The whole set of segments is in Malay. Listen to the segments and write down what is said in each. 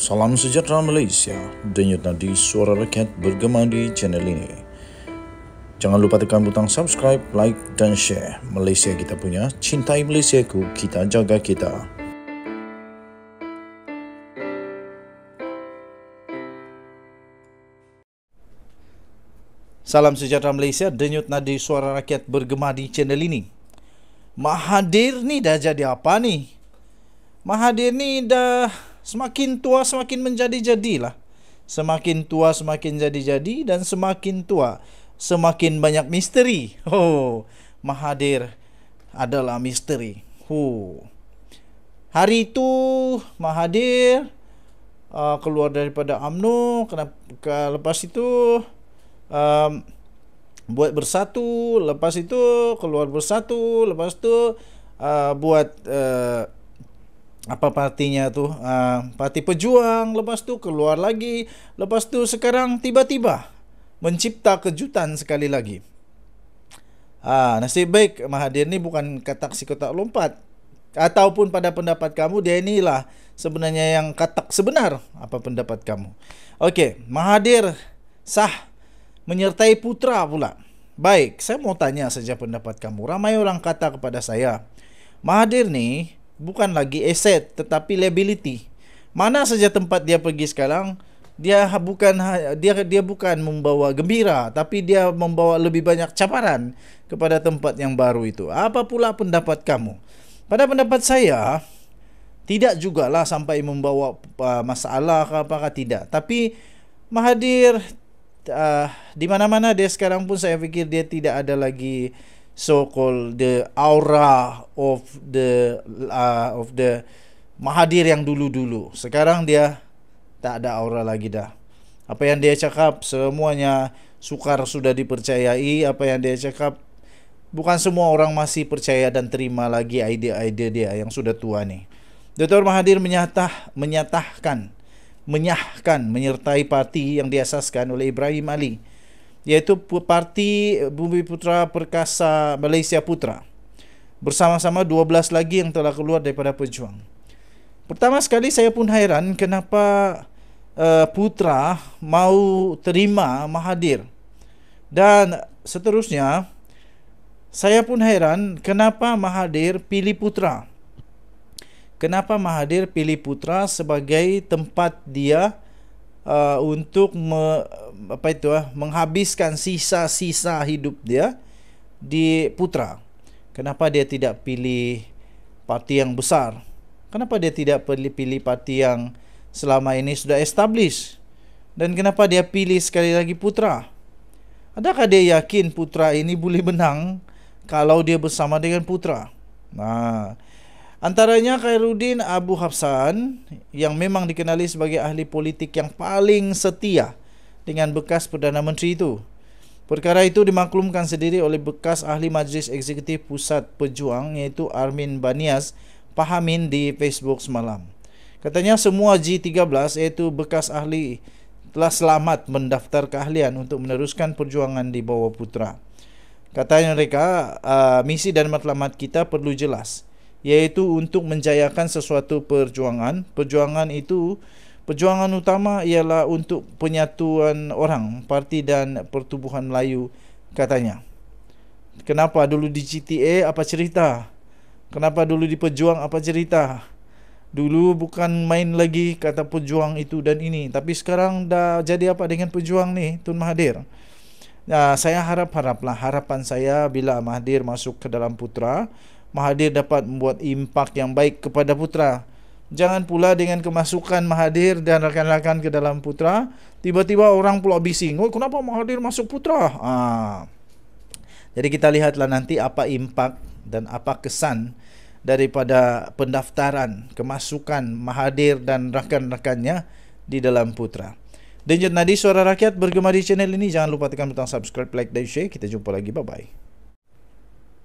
Salam sejahtera Malaysia. Denyut nadi suara rakyat bergema di channel ini. Jangan lupa tekan butang subscribe, like dan share. Malaysia kita punya, cintai Malaysia ku, kita jaga kita. Salam sejahtera Malaysia, denyut nadi suara rakyat bergema di channel ini. Mahadir ni dah jadi apa ni? Mahadir ni dah Semakin tua semakin menjadi-jadilah. Semakin tua semakin jadi-jadi dan semakin tua semakin banyak misteri. Oh, Mahadir adalah misteri. Hu. Oh. Hari itu Mahadir uh, keluar daripada UMNO kenapa lepas itu um, buat bersatu, lepas itu keluar bersatu, lepas itu uh, buat uh, apa partinya tu uh, parti pejuang lepas tu keluar lagi lepas tu sekarang tiba-tiba mencipta kejutan sekali lagi ah uh, nasib baik Mahathir ni bukan katak si kotak lompat ataupun pada pendapat kamu dia inilah sebenarnya yang katak sebenar apa pendapat kamu okey Mahathir sah menyertai putra pula baik saya mau tanya saja pendapat kamu ramai orang kata kepada saya Mahathir ni bukan lagi asset eh, tetapi liability. Mana saja tempat dia pergi sekarang, dia ha, bukan ha, dia dia bukan membawa gembira tapi dia membawa lebih banyak caparan kepada tempat yang baru itu. Apa pula pendapat kamu? Pada pendapat saya, tidak jugalah sampai membawa uh, masalah ke apakah tidak. Tapi mahadir uh, di mana-mana dia sekarang pun saya fikir dia tidak ada lagi so-called the aura of the uh, of the Mahadir yang dulu-dulu. Sekarang dia tak ada aura lagi dah. Apa yang dia cakap semuanya sukar sudah dipercayai. Apa yang dia cakap bukan semua orang masih percaya dan terima lagi idea-idea dia yang sudah tua ni. Dr. Mahadir menyatah, menyatahkan, menyahkan, menyertai parti yang diasaskan oleh Ibrahim Ali iaitu Parti Bumi Putra Perkasa Malaysia Putra bersama-sama 12 lagi yang telah keluar daripada pejuang. Pertama sekali saya pun hairan kenapa uh, Putra mau terima Mahadir Dan seterusnya saya pun hairan kenapa Mahadir pilih Putra. Kenapa Mahadir pilih Putra sebagai tempat dia uh, untuk me, apa itu uh, menghabiskan sisa-sisa hidup dia di putra. Kenapa dia tidak pilih parti yang besar? Kenapa dia tidak pilih pilih parti yang selama ini sudah established? Dan kenapa dia pilih sekali lagi putra? Adakah dia yakin putra ini boleh menang kalau dia bersama dengan putra? Nah, Antaranya Khairuddin Abu Hafsan yang memang dikenali sebagai ahli politik yang paling setia dengan bekas Perdana Menteri itu. Perkara itu dimaklumkan sendiri oleh bekas ahli majlis eksekutif pusat pejuang iaitu Armin Banias Pahamin di Facebook semalam. Katanya semua G13 iaitu bekas ahli telah selamat mendaftar keahlian untuk meneruskan perjuangan di bawah putra. Katanya mereka, ah, misi dan matlamat kita perlu jelas iaitu untuk menjayakan sesuatu perjuangan. Perjuangan itu perjuangan utama ialah untuk penyatuan orang, parti dan pertubuhan Melayu katanya. Kenapa dulu di GTA apa cerita? Kenapa dulu di pejuang apa cerita? Dulu bukan main lagi kata pejuang itu dan ini Tapi sekarang dah jadi apa dengan pejuang ni Tun Mahathir nah, Saya harap-haraplah harapan saya bila Mahathir masuk ke dalam putra Mahadir dapat membuat impak yang baik kepada putra. Jangan pula dengan kemasukan Mahadir dan rakan-rakan ke dalam putra, tiba-tiba orang pula bising, oh, kenapa Mahadir masuk putra? Ah. Jadi kita lihatlah nanti apa impak dan apa kesan daripada pendaftaran kemasukan Mahadir dan rakan-rakannya di dalam putra. Denjut Nadi Suara Rakyat bergema di channel ini. Jangan lupa tekan butang subscribe, like dan share. Kita jumpa lagi. Bye-bye.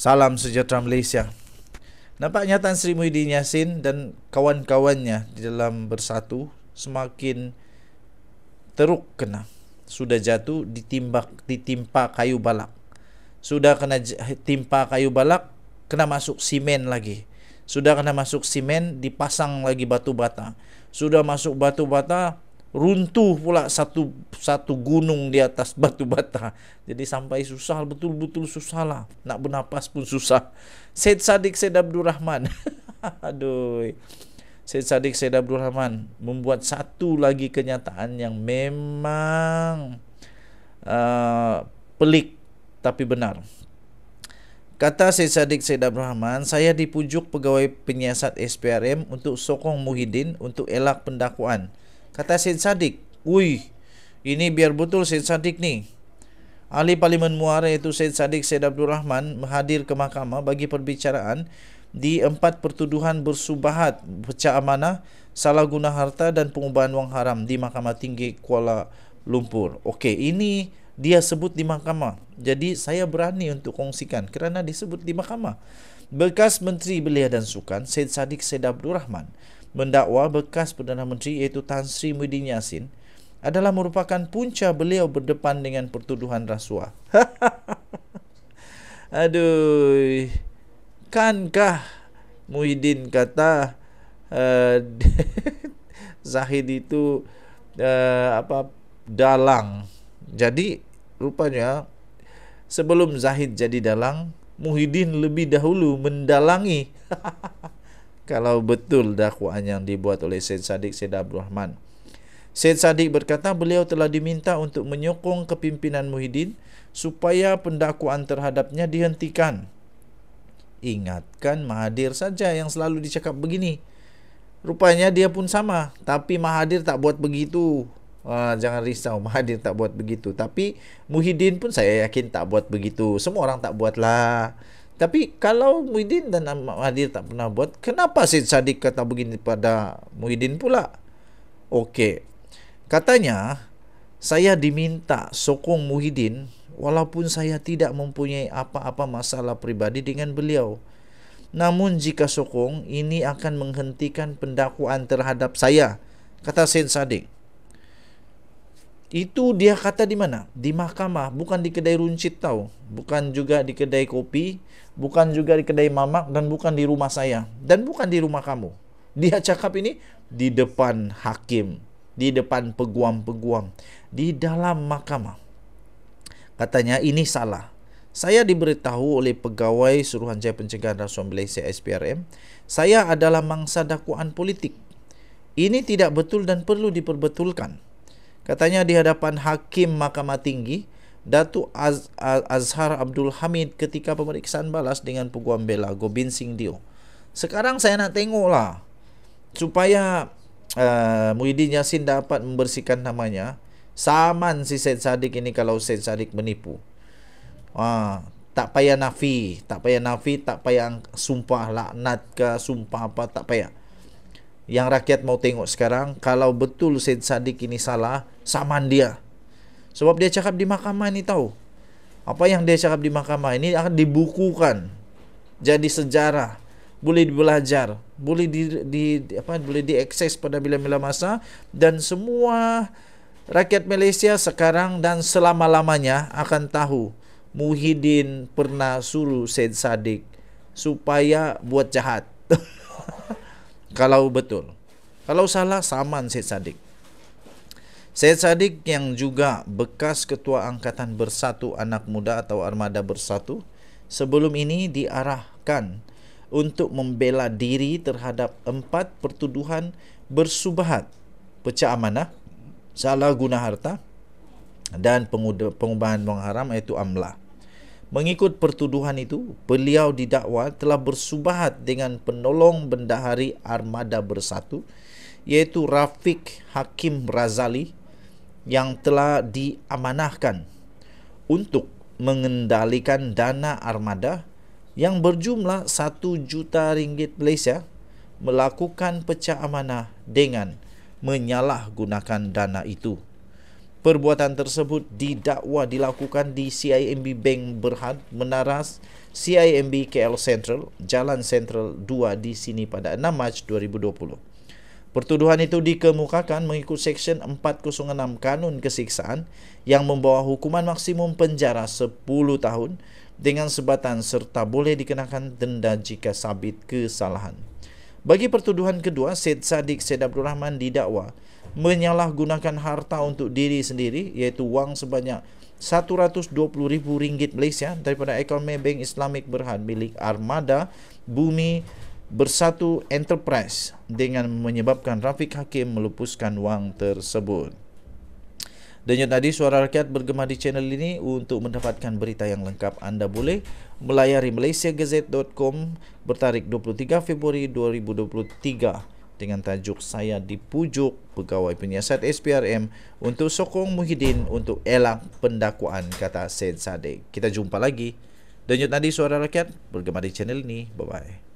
Salam sejahtera Malaysia Nampak nyataan Sri Muhyiddin Yassin dan kawan-kawannya di dalam bersatu semakin teruk kena Sudah jatuh ditimba, ditimpa kayu balak Sudah kena timpa kayu balak kena masuk simen lagi Sudah kena masuk simen dipasang lagi batu bata Sudah masuk batu bata runtuh pula satu satu gunung di atas batu bata. Jadi sampai susah betul-betul susah lah. Nak bernapas pun susah. Said Sadik Said Abdul Rahman. Aduh. Said Sadik Said Abdul Rahman membuat satu lagi kenyataan yang memang uh, pelik tapi benar. Kata Syed Sadiq Syed Abdul Rahman, saya dipujuk pegawai penyiasat SPRM untuk sokong Muhyiddin untuk elak pendakwaan. Kata Sin Sadik Wih ini biar betul Sin Sadik nih Ahli Parlimen Muara itu Sin Sadik Syed Abdul Rahman Hadir ke mahkamah bagi perbicaraan Di empat pertuduhan bersubahat Pecah amanah Salah guna harta dan pengubahan wang haram Di Mahkamah Tinggi Kuala Lumpur Okey ini dia sebut di mahkamah Jadi saya berani untuk kongsikan Kerana disebut di mahkamah Bekas Menteri Belia dan Sukan Syed Sadiq Syed Abdul Rahman mendakwa bekas Perdana Menteri iaitu Tan Sri Muhyiddin Yassin adalah merupakan punca beliau berdepan dengan pertuduhan rasuah. Aduh. Kankah Muhyiddin kata uh, Zahid itu uh, apa dalang. Jadi rupanya sebelum Zahid jadi dalang, Muhyiddin lebih dahulu mendalangi. kalau betul dakwaan yang dibuat oleh Syed Saddiq Syed Abdul Rahman. Syed Saddiq berkata beliau telah diminta untuk menyokong kepimpinan Muhyiddin supaya pendakwaan terhadapnya dihentikan. Ingatkan Mahadir saja yang selalu dicakap begini. Rupanya dia pun sama, tapi Mahadir tak buat begitu. Wah, jangan risau, Mahadir tak buat begitu. Tapi Muhyiddin pun saya yakin tak buat begitu. Semua orang tak buatlah. lah. Tapi kalau Muhyiddin dan Mahathir tak pernah buat, kenapa Syed Saddiq kata begini pada Muhyiddin pula? Okey. Katanya, saya diminta sokong Muhyiddin walaupun saya tidak mempunyai apa-apa masalah pribadi dengan beliau. Namun jika sokong, ini akan menghentikan pendakwaan terhadap saya, kata Syed Saddiq itu dia kata di mana? Di mahkamah, bukan di kedai runcit tau. Bukan juga di kedai kopi, bukan juga di kedai mamak dan bukan di rumah saya dan bukan di rumah kamu. Dia cakap ini di depan hakim, di depan peguam-peguam, di dalam mahkamah. Katanya ini salah. Saya diberitahu oleh pegawai Suruhanjaya Pencegahan Rasuah Malaysia SPRM, saya adalah mangsa dakwaan politik. Ini tidak betul dan perlu diperbetulkan. Katanya di hadapan Hakim Mahkamah Tinggi, Datuk Az Azhar Abdul Hamid ketika pemeriksaan balas dengan peguam bela Gobin Singh Dio. Sekarang saya nak tengok lah supaya uh, Muhyiddin Yassin dapat membersihkan namanya. Saman si Syed Sadiq ini kalau Syed Sadiq menipu. Wah, ha, tak payah nafi, tak payah nafi, tak payah sumpah laknat ke sumpah apa tak payah yang rakyat mau tengok sekarang kalau betul Said Sadiq ini salah saman dia sebab dia cakap di mahkamah ini tahu apa yang dia cakap di mahkamah ini akan dibukukan jadi sejarah boleh belajar boleh di, di, apa boleh diakses pada bila-bila masa dan semua rakyat Malaysia sekarang dan selama-lamanya akan tahu Muhyiddin pernah suruh Said Sadiq supaya buat jahat. kalau betul. Kalau salah saman Syed Sadiq. Syed Sadiq yang juga bekas ketua angkatan bersatu anak muda atau armada bersatu sebelum ini diarahkan untuk membela diri terhadap empat pertuduhan bersubahat pecah amanah, salah guna harta dan pengubahan wang haram iaitu amlah. Mengikut pertuduhan itu, beliau didakwa telah bersubahat dengan penolong bendahari Armada Bersatu yaitu Rafiq Hakim Razali yang telah diamanahkan untuk mengendalikan dana armada yang berjumlah 1 juta ringgit Malaysia melakukan pecah amanah dengan menyalahgunakan dana itu. Perbuatan tersebut didakwa dilakukan di CIMB Bank Berhad Menaras CIMB KL Central, Jalan Central 2 di sini pada 6 Mac 2020. Pertuduhan itu dikemukakan mengikut Seksyen 406 Kanun Kesiksaan yang membawa hukuman maksimum penjara 10 tahun dengan sebatan serta boleh dikenakan denda jika sabit kesalahan. Bagi pertuduhan kedua, Syed Sadiq Syed Abdul Rahman didakwa menyalahgunakan harta untuk diri sendiri iaitu wang sebanyak RM120,000 Malaysia daripada akaun Maybank Islamic Berhad milik Armada Bumi Bersatu Enterprise dengan menyebabkan Rafiq Hakim melupuskan wang tersebut. Dan yang tadi suara rakyat bergema di channel ini untuk mendapatkan berita yang lengkap anda boleh melayari malaysiagazette.com bertarikh 23 Februari 2023 dengan tajuk saya dipujuk pegawai penyiasat SPRM untuk sokong Muhyiddin untuk elak pendakwaan kata Sen Sadiq. Kita jumpa lagi. Dan Denyut tadi suara rakyat bergema di channel ini. Bye-bye.